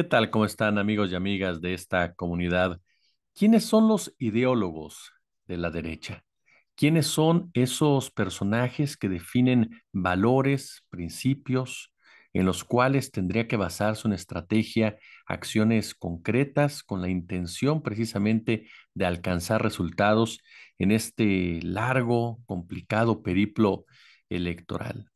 ¿Qué tal? ¿Cómo están amigos y amigas de esta comunidad? ¿Quiénes son los ideólogos de la derecha? ¿Quiénes son esos personajes que definen valores, principios, en los cuales tendría que basarse una estrategia, acciones concretas con la intención precisamente de alcanzar resultados en este largo, complicado periplo electoral.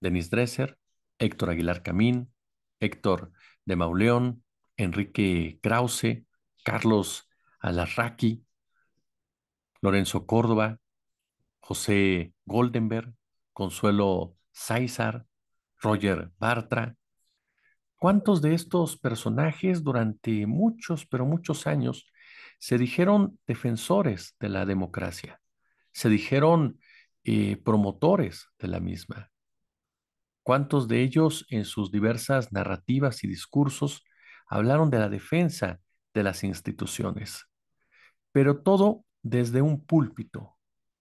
Denis Dresser, Héctor Aguilar Camín, Héctor de Mauleón, Enrique Krause, Carlos Alarraqui, Lorenzo Córdoba, José Goldenberg, Consuelo Sáizar, Roger Bartra. ¿Cuántos de estos personajes durante muchos, pero muchos años se dijeron defensores de la democracia? Se dijeron eh, promotores de la misma cuántos de ellos en sus diversas narrativas y discursos hablaron de la defensa de las instituciones. Pero todo desde un púlpito,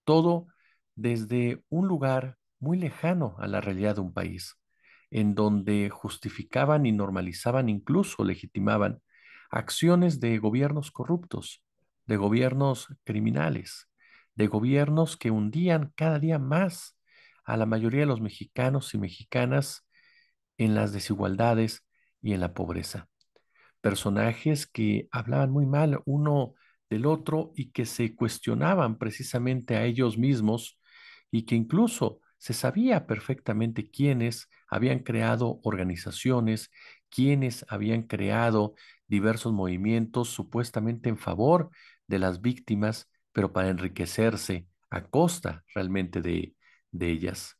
todo desde un lugar muy lejano a la realidad de un país, en donde justificaban y normalizaban, incluso legitimaban, acciones de gobiernos corruptos, de gobiernos criminales, de gobiernos que hundían cada día más a la mayoría de los mexicanos y mexicanas en las desigualdades y en la pobreza. Personajes que hablaban muy mal uno del otro y que se cuestionaban precisamente a ellos mismos y que incluso se sabía perfectamente quiénes habían creado organizaciones, quiénes habían creado diversos movimientos supuestamente en favor de las víctimas, pero para enriquecerse a costa realmente de, de ellas.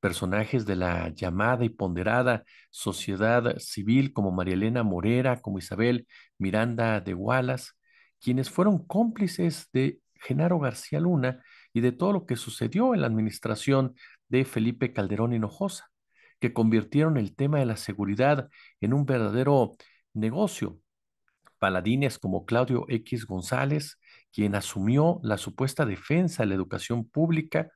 Personajes de la llamada y ponderada sociedad civil como María Elena Morera, como Isabel Miranda de Wallace, quienes fueron cómplices de Genaro García Luna y de todo lo que sucedió en la administración de Felipe Calderón Hinojosa, que convirtieron el tema de la seguridad en un verdadero negocio. Paladines como Claudio X González, quien asumió la supuesta defensa de la educación pública,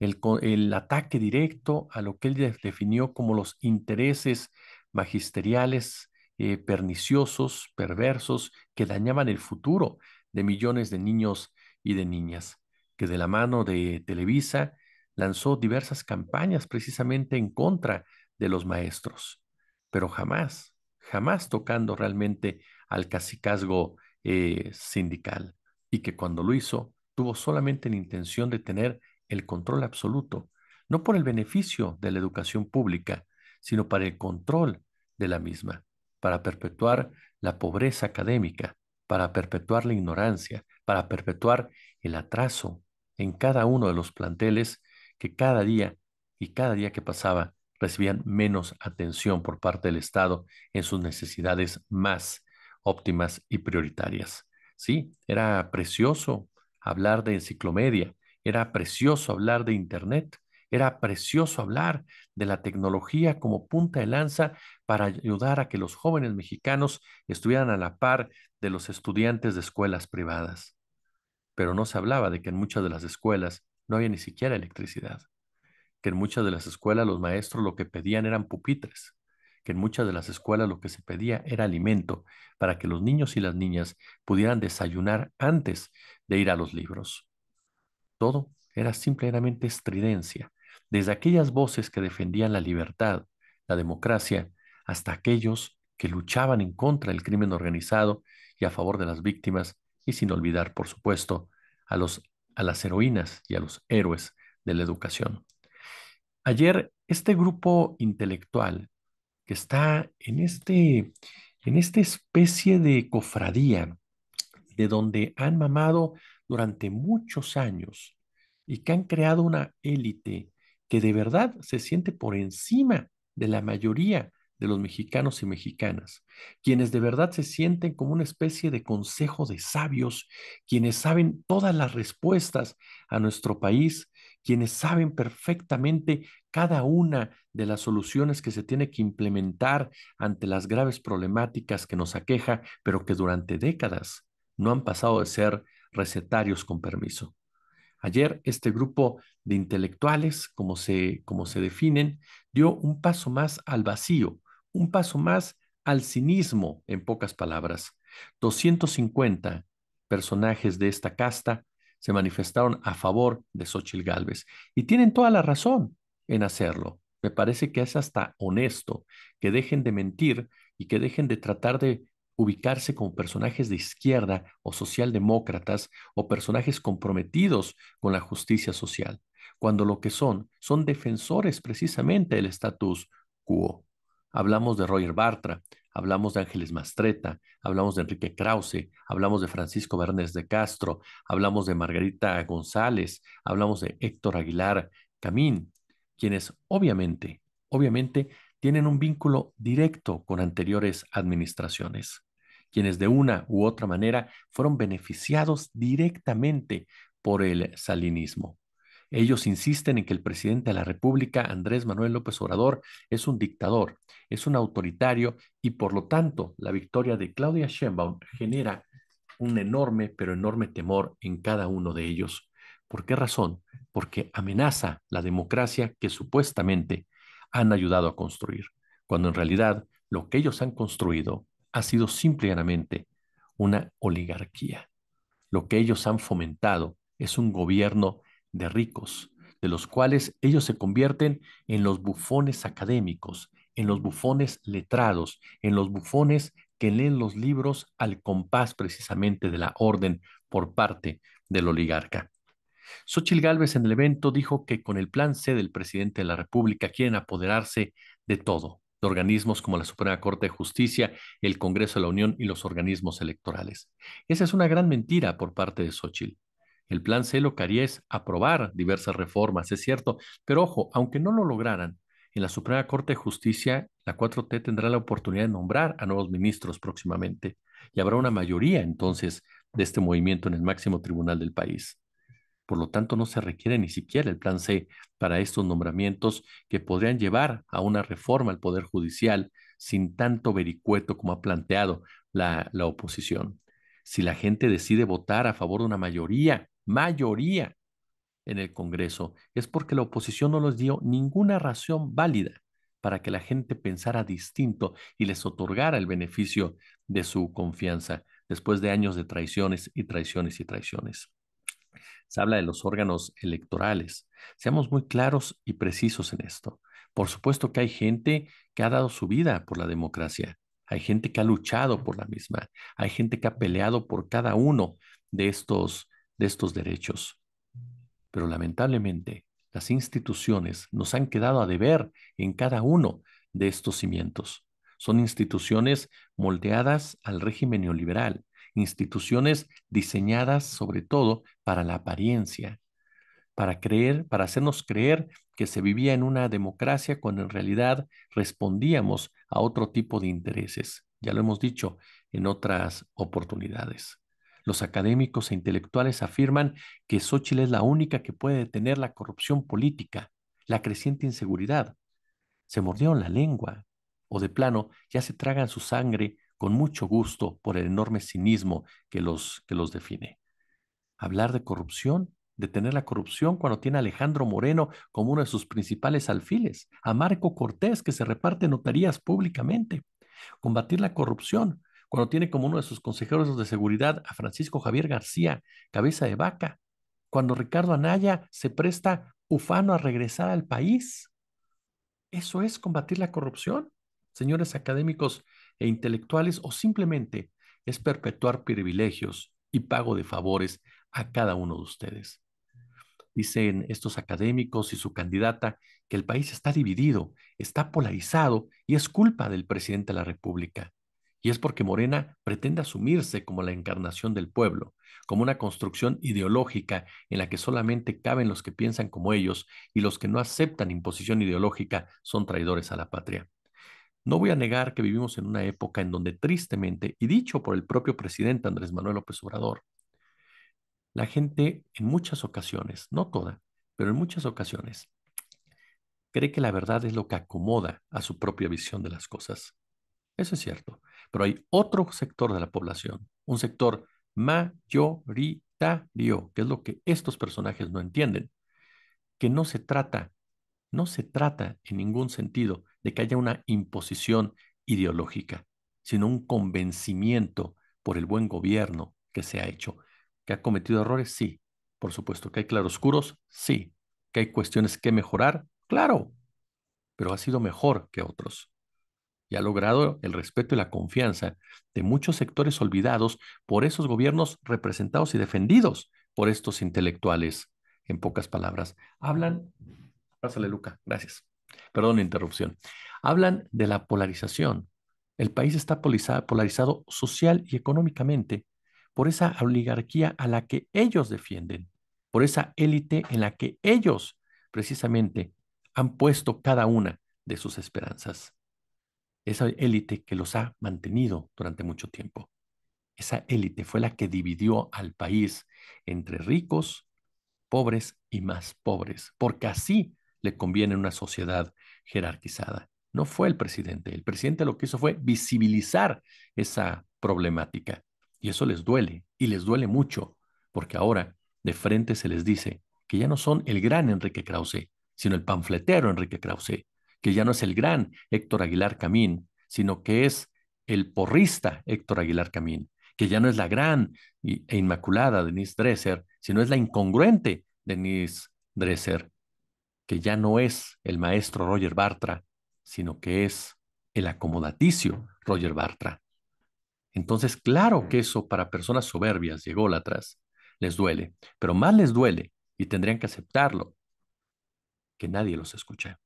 el, ataque directo a lo que él definió como los intereses magisteriales eh, perniciosos, perversos, que dañaban el futuro de millones de niños y de niñas, que de la mano de Televisa lanzó diversas campañas precisamente en contra de los maestros, pero jamás, jamás tocando realmente al cacicazgo eh, sindical, y que cuando lo hizo tuvo solamente la intención de tener el control absoluto, no por el beneficio de la educación pública, sino para el control de la misma, para perpetuar la pobreza académica, para perpetuar la ignorancia, para perpetuar el atraso en cada uno de los planteles que cada día y cada día que pasaba recibían menos atención por parte del Estado en sus necesidades más óptimas y prioritarias. Sí, era precioso hablar de enciclomedia, era precioso hablar de Internet, era precioso hablar de la tecnología como punta de lanza para ayudar a que los jóvenes mexicanos estuvieran a la par de los estudiantes de escuelas privadas. Pero no se hablaba de que en muchas de las escuelas no había ni siquiera electricidad, que en muchas de las escuelas los maestros lo que pedían eran pupitres, que en muchas de las escuelas lo que se pedía era alimento para que los niños y las niñas pudieran desayunar antes de ir a los libros todo era simplemente estridencia, desde aquellas voces que defendían la libertad, la democracia, hasta aquellos que luchaban en contra del crimen organizado y a favor de las víctimas, y sin olvidar, por supuesto, a, los, a las heroínas y a los héroes de la educación. Ayer, este grupo intelectual que está en, este, en esta especie de cofradía, de donde han mamado durante muchos años y que han creado una élite que de verdad se siente por encima de la mayoría de los mexicanos y mexicanas, quienes de verdad se sienten como una especie de consejo de sabios, quienes saben todas las respuestas a nuestro país, quienes saben perfectamente cada una de las soluciones que se tiene que implementar ante las graves problemáticas que nos aqueja, pero que durante décadas no han pasado de ser recetarios con permiso. Ayer este grupo de intelectuales, como se, como se definen, dio un paso más al vacío, un paso más al cinismo, en pocas palabras. 250 personajes de esta casta se manifestaron a favor de Xochitl Gálvez y tienen toda la razón en hacerlo. Me parece que es hasta honesto que dejen de mentir y que dejen de tratar de ubicarse como personajes de izquierda o socialdemócratas o personajes comprometidos con la justicia social, cuando lo que son son defensores precisamente del status quo. Hablamos de Roger Bartra, hablamos de Ángeles Mastreta, hablamos de Enrique Krause, hablamos de Francisco Bernés de Castro, hablamos de Margarita González, hablamos de Héctor Aguilar Camín, quienes obviamente, obviamente tienen un vínculo directo con anteriores administraciones quienes de una u otra manera fueron beneficiados directamente por el salinismo. Ellos insisten en que el presidente de la República, Andrés Manuel López Obrador, es un dictador, es un autoritario y por lo tanto la victoria de Claudia Sheinbaum genera un enorme, pero enorme temor en cada uno de ellos. ¿Por qué razón? Porque amenaza la democracia que supuestamente han ayudado a construir, cuando en realidad lo que ellos han construido ha sido simplemente una oligarquía. Lo que ellos han fomentado es un gobierno de ricos, de los cuales ellos se convierten en los bufones académicos, en los bufones letrados, en los bufones que leen los libros al compás precisamente de la orden por parte del oligarca. Xochitl Gálvez en el evento dijo que con el plan C del presidente de la República quieren apoderarse de todo, de organismos como la Suprema Corte de Justicia, el Congreso de la Unión y los organismos electorales. Esa es una gran mentira por parte de Xochitl. El plan C lo que haría es aprobar diversas reformas, es cierto, pero ojo, aunque no lo lograran, en la Suprema Corte de Justicia, la 4T tendrá la oportunidad de nombrar a nuevos ministros próximamente y habrá una mayoría entonces de este movimiento en el máximo tribunal del país. Por lo tanto, no se requiere ni siquiera el plan C para estos nombramientos que podrían llevar a una reforma al Poder Judicial sin tanto vericueto como ha planteado la, oposición. Si la gente decide votar a favor de una mayoría, mayoría en el Congreso, es porque la oposición no les dio ninguna razón válida para que la gente pensara distinto y les otorgara el beneficio de su confianza después de años de traiciones y traiciones y traiciones se habla de los órganos electorales. Seamos muy claros y precisos en esto. Por supuesto que hay gente que ha dado su vida por la democracia, hay gente que ha luchado por la misma, hay gente que ha peleado por cada uno de estos, de estos derechos. Pero lamentablemente las instituciones nos han quedado a deber en cada uno de estos cimientos. Son instituciones moldeadas al régimen neoliberal, instituciones diseñadas sobre todo para la apariencia, para creer, para hacernos creer que se vivía en una democracia cuando en realidad respondíamos a otro tipo de intereses. Ya lo hemos dicho en otras oportunidades. Los académicos e intelectuales afirman que Xochitl es la única que puede detener la corrupción política, la creciente inseguridad. Se mordieron la lengua, o de plano ya se tragan su sangre con mucho gusto por el enorme cinismo que los, define. Hablar de corrupción, detener la corrupción cuando tiene a Alejandro Moreno como uno de sus principales alfiles, a Marco Cortés que se reparte notarías públicamente, combatir la corrupción cuando tiene como uno de sus consejeros de seguridad a Francisco Javier García, cabeza de vaca, cuando Ricardo Anaya se presta ufano a regresar al país. Eso es combatir la corrupción. Señores académicos, e intelectuales o simplemente es perpetuar privilegios y pago de favores a cada uno de ustedes. Dicen estos académicos y su candidata que el país está dividido, está polarizado y es culpa del presidente de la República. Y es porque Morena pretende asumirse como la encarnación del pueblo, como una construcción ideológica en la que solamente caben los que piensan como ellos y los que no aceptan imposición ideológica son traidores a la patria. No voy a negar que vivimos en una época en donde tristemente, y dicho por el propio presidente Andrés Manuel López Obrador, la gente en muchas ocasiones, no toda, pero en muchas ocasiones, cree que la verdad es lo que acomoda a su propia visión de las cosas. Eso es cierto, pero hay otro sector de la población, un sector mayoritario, que es lo que estos personajes no entienden, que no se trata, no se trata en ningún sentido de que haya una imposición ideológica, sino un convencimiento por el buen gobierno que se ha hecho. ¿Que ha cometido errores? Sí. Por supuesto. ¿Que hay claroscuros? Sí. ¿Que hay cuestiones que mejorar? Claro. Pero ha sido mejor que otros. Y ha logrado el respeto y la confianza de muchos sectores olvidados por esos gobiernos representados y defendidos por estos intelectuales. En pocas palabras, hablan. Pásale, Luca. Gracias. Perdón interrupción. Hablan de la polarización. El país está polarizado social y económicamente por esa oligarquía a la que ellos defienden, por esa élite en la que ellos precisamente han puesto cada una de sus esperanzas. Esa élite que los ha mantenido durante mucho tiempo. Esa élite fue la que dividió al país entre ricos, pobres y más pobres, porque así le conviene una sociedad jerarquizada. No fue el presidente. El presidente lo que hizo fue visibilizar esa problemática. Y eso les duele, y les duele mucho, porque ahora de frente se les dice que ya no son el gran Enrique Krause, sino el panfletero Enrique Krause, que ya no es el gran Héctor Aguilar Camín, sino que es el porrista Héctor Aguilar Camín, que ya no es la gran e inmaculada Denise Dresser, sino es la incongruente Denise Dresser, que ya no es el maestro Roger Bartra, sino que es el acomodaticio Roger Bartra. Entonces, claro que eso para personas soberbias y ególatras les duele, pero más les duele, y tendrían que aceptarlo, que nadie los escucha,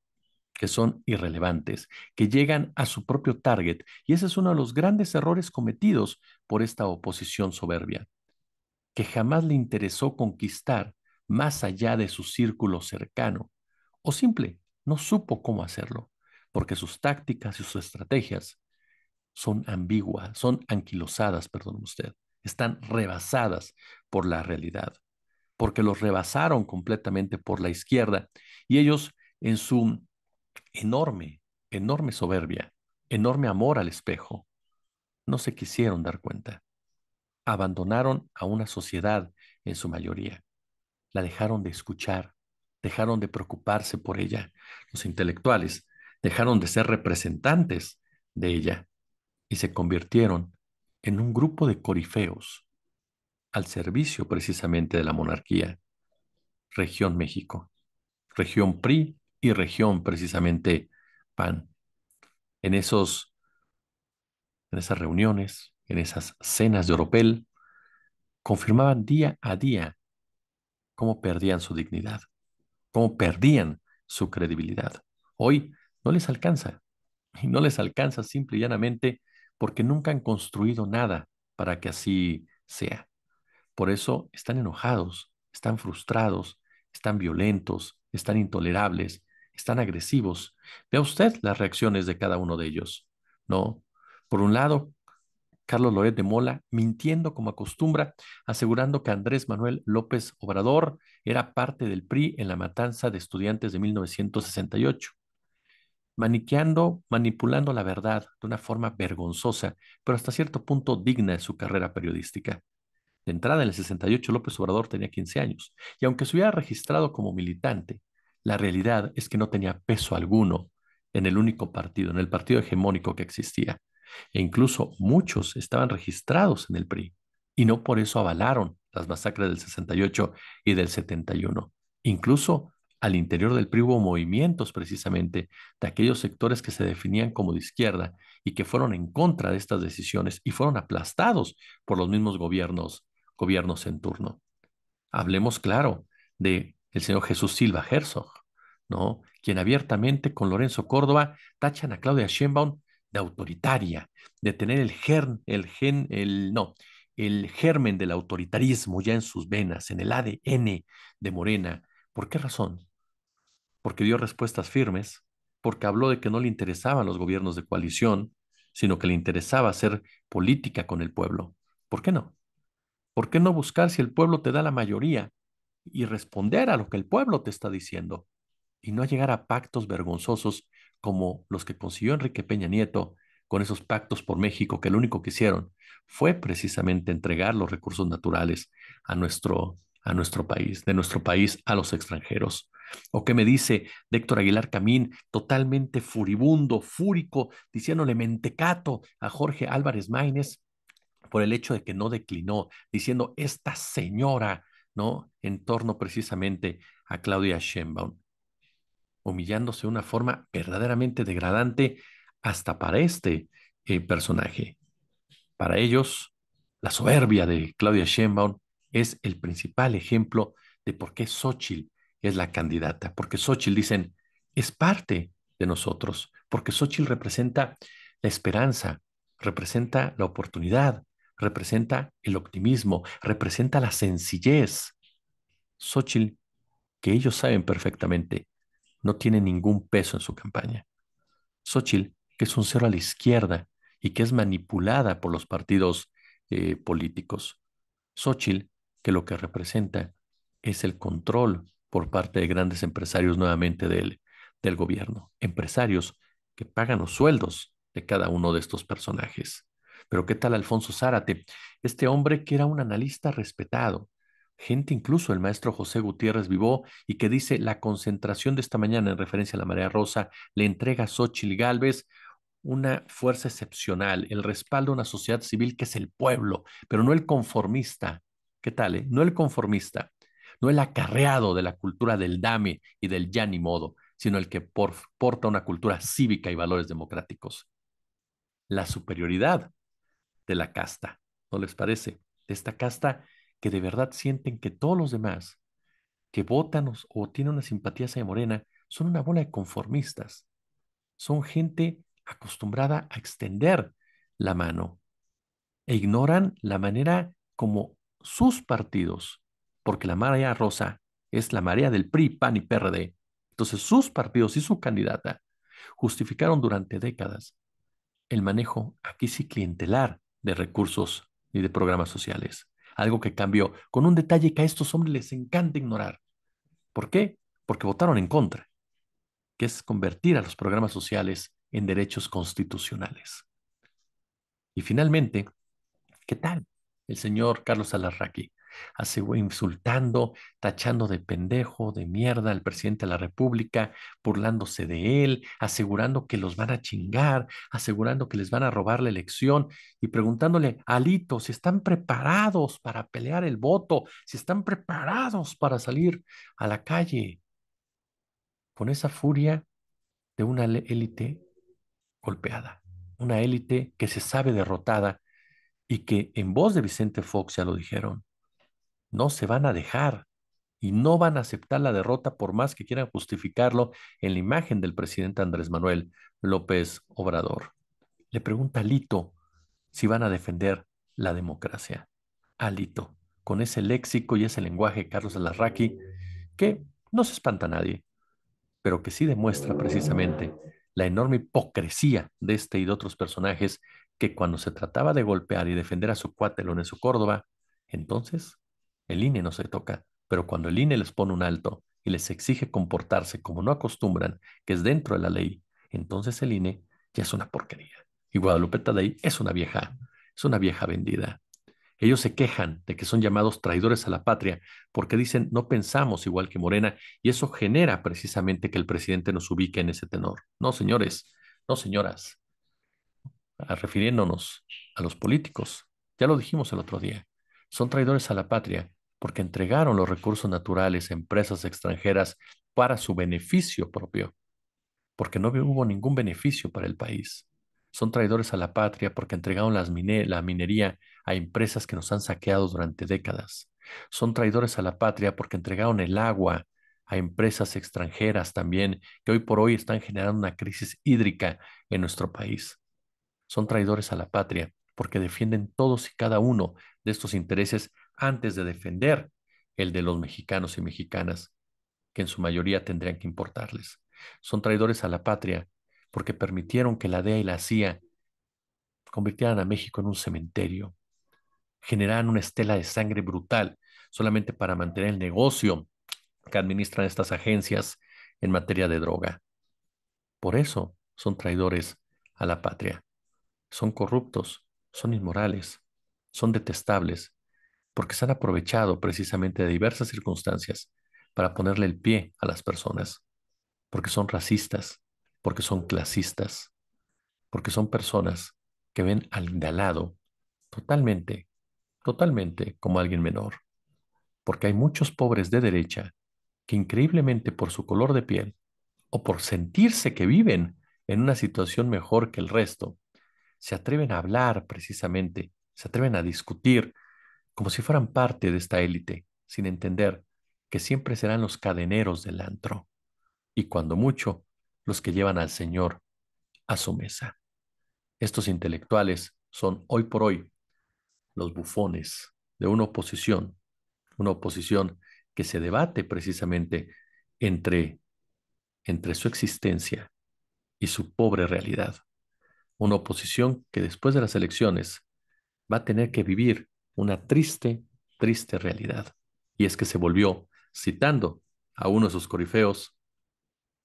que son irrelevantes, que llegan a su propio target, y ese es uno de los grandes errores cometidos por esta oposición soberbia, que jamás le interesó conquistar más allá de su círculo cercano, o simple, no supo cómo hacerlo, porque sus tácticas y sus estrategias son ambiguas, son anquilosadas, perdón usted, están rebasadas por la realidad, porque los rebasaron completamente por la izquierda y ellos en su enorme, enorme soberbia, enorme amor al espejo, no se quisieron dar cuenta. Abandonaron a una sociedad en su mayoría, la dejaron de escuchar, dejaron de preocuparse por ella. Los intelectuales dejaron de ser representantes de ella y se convirtieron en un grupo de corifeos al servicio precisamente de la monarquía. Región México, región PRI y región precisamente PAN. En esos en esas reuniones, en esas cenas de oropel, confirmaban día a día cómo perdían su dignidad cómo perdían su credibilidad. Hoy no les alcanza y no les alcanza simple y llanamente porque nunca han construido nada para que así sea. Por eso están enojados, están frustrados, están violentos, están intolerables, están agresivos. Vea usted las reacciones de cada uno de ellos, ¿no? Por un lado, Carlos Loret de Mola, mintiendo como acostumbra, asegurando que Andrés Manuel López Obrador era parte del PRI en la matanza de estudiantes de 1968. Maniqueando, manipulando la verdad de una forma vergonzosa, pero hasta cierto punto digna de su carrera periodística. De entrada, en el 68, López Obrador tenía 15 años, y aunque se hubiera registrado como militante, la realidad es que no tenía peso alguno en el único partido, en el partido hegemónico que existía. E incluso muchos estaban registrados en el PRI y no por eso avalaron las masacres del 68 y del 71. Incluso al interior del PRI hubo movimientos precisamente de aquellos sectores que se definían como de izquierda y que fueron en contra de estas decisiones y fueron aplastados por los mismos gobiernos, gobiernos en turno. Hablemos claro de el señor Jesús Silva Herzog, ¿no? quien abiertamente con Lorenzo Córdoba tachan a Claudia Sheinbaum de autoritaria, de tener el el gen, el no, el germen del autoritarismo ya en sus venas, en el ADN de Morena. ¿Por qué razón? Porque dio respuestas firmes, porque habló de que no le interesaban los gobiernos de coalición, sino que le interesaba hacer política con el pueblo. ¿Por qué no? ¿Por qué no buscar si el pueblo te da la mayoría y responder a lo que el pueblo te está diciendo y no llegar a pactos vergonzosos como los que consiguió Enrique Peña Nieto con esos pactos por México que lo único que hicieron fue precisamente entregar los recursos naturales a nuestro, a nuestro país, de nuestro país a los extranjeros. ¿O qué me dice Héctor Aguilar Camín, totalmente furibundo, fúrico, diciéndole mentecato a Jorge Álvarez Maínez por el hecho de que no declinó, diciendo esta señora, ¿no? En torno precisamente a Claudia Sheinbaum humillándose de una forma verdaderamente degradante hasta para este eh, personaje. Para ellos, la soberbia de Claudia Sheinbaum es el principal ejemplo de por qué Xochitl es la candidata, porque Xochitl, dicen, es parte de nosotros, porque Xochitl representa la esperanza, representa la oportunidad, representa el optimismo, representa la sencillez. Xochitl, que ellos saben perfectamente, no tiene ningún peso en su campaña. Xochitl, que es un cero a la izquierda y que es manipulada por los partidos eh, políticos. Xochitl, que lo que representa es el control por parte de grandes empresarios nuevamente del, del gobierno. Empresarios que pagan los sueldos de cada uno de estos personajes. Pero ¿qué tal Alfonso Zárate? Este hombre que era un analista respetado, gente, incluso el maestro José Gutiérrez Vivó, y que dice la concentración de esta mañana en referencia a la María rosa le entrega a Xochitl Galvez una fuerza excepcional, el respaldo a una sociedad civil que es el pueblo, pero no el conformista. ¿Qué tal? Eh? No el conformista, no el acarreado de la cultura del dame y del ya ni modo, sino el que porta una cultura cívica y valores democráticos. La superioridad de la casta, ¿no les parece? De esta casta que de verdad sienten que todos los demás que votan o, tienen una simpatía hacia Morena son una bola de conformistas. Son gente acostumbrada a extender la mano e ignoran la manera como sus partidos, porque la marea rosa es la marea del PRI, PAN y PRD. Entonces sus partidos y su candidata justificaron durante décadas el manejo aquí sí clientelar de recursos y de programas sociales. Algo que cambió, con un detalle que a estos hombres les encanta ignorar. ¿Por qué? Porque votaron en contra, que es convertir a los programas sociales en derechos constitucionales. Y finalmente, ¿qué tal el señor Carlos Alarraqui? insultando, tachando de pendejo, de mierda al presidente de la República, burlándose de él, asegurando que los van a chingar, asegurando que les van a robar la elección y preguntándole, Alito, si están preparados para pelear el voto, si están preparados para salir a la calle con esa furia de una élite golpeada, una élite que se sabe derrotada y que en voz de Vicente Fox ya lo dijeron, no se van a dejar y no van a aceptar la derrota por más que quieran justificarlo en la imagen del presidente Andrés Manuel López Obrador. Le pregunta a Lito si van a defender la democracia. Alito, con ese léxico y ese lenguaje, Carlos Alarraqui, que no se espanta a nadie, pero que sí demuestra precisamente la enorme hipocresía de este y de otros personajes que cuando se trataba de golpear y defender a su en su Córdoba, entonces el INE no se toca, pero cuando el INE les pone un alto y les exige comportarse como no acostumbran, que es dentro de la ley, entonces el INE ya es una porquería. Y Guadalupe Tadei es una vieja, es una vieja vendida. Ellos se quejan de que son llamados traidores a la patria porque dicen no pensamos igual que Morena y eso genera precisamente que el presidente nos ubique en ese tenor. No, señores, no, señoras. refiriéndonos a los políticos. Ya lo dijimos el otro día son traidores a la patria porque entregaron los recursos naturales a empresas extranjeras para su beneficio propio, porque no hubo ningún beneficio para el país. Son traidores a la patria porque entregaron la minería a empresas que nos han saqueado durante décadas. Son traidores a la patria porque entregaron el agua a empresas extranjeras también, que hoy por hoy están generando una crisis hídrica en nuestro país. Son traidores a la patria porque defienden todos y cada uno de estos intereses antes de defender el de los mexicanos y mexicanas, que en su mayoría tendrían que importarles. Son traidores a la patria porque permitieron que la DEA y la CIA convirtieran a México en un cementerio, generaran una estela de sangre brutal solamente para mantener el negocio que administran estas agencias en materia de droga. Por eso son traidores a la patria. Son corruptos, son inmorales, son detestables porque se han aprovechado precisamente de diversas circunstancias para ponerle el pie a las personas, porque son racistas, porque son clasistas, porque son personas que ven al indalado totalmente, totalmente como alguien menor, porque hay muchos pobres de derecha que increíblemente por su color de piel o por sentirse que viven en una situación mejor que el resto, se atreven a hablar precisamente se atreven a discutir como si fueran parte de esta élite, sin entender que siempre serán los cadeneros del antro y cuando mucho los que llevan al Señor a su mesa. Estos intelectuales son hoy por hoy los bufones de una oposición, una oposición que se debate precisamente entre, entre su existencia y su pobre realidad. Una oposición que después de las elecciones va a tener que vivir una triste, triste realidad. Y es que se volvió, citando a uno de sus corifeos,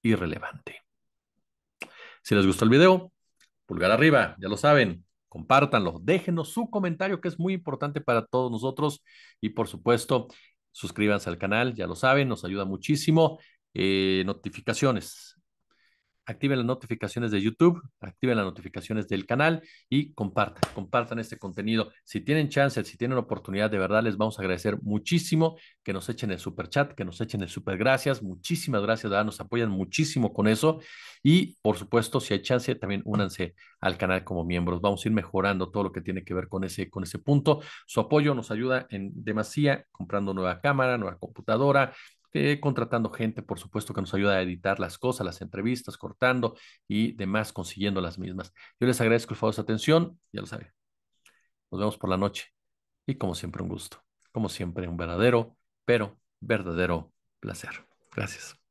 irrelevante. Si les gustó el video, pulgar arriba, ya lo saben, compártanlo, déjenos su comentario que es muy importante para todos nosotros y por supuesto, suscríbanse al canal, ya lo saben, nos ayuda muchísimo. Eh, notificaciones, activen las notificaciones de YouTube, activen las notificaciones del canal y compartan, compartan este contenido. Si tienen chance, si tienen oportunidad, de verdad les vamos a agradecer muchísimo que nos echen el super chat, que nos echen el super gracias. Muchísimas gracias, ¿verdad? nos apoyan muchísimo con eso. Y por supuesto, si hay chance, también únanse al canal como miembros. Vamos a ir mejorando todo lo que tiene que ver con ese, con ese punto. Su apoyo nos ayuda en demasía comprando nueva cámara, nueva computadora, contratando gente, por supuesto, que nos ayuda a editar las cosas, las entrevistas, cortando y demás, consiguiendo las mismas. Yo les agradezco el favor de su atención, ya lo saben. Nos vemos por la noche y como siempre un gusto, como siempre un verdadero, pero verdadero placer. Gracias.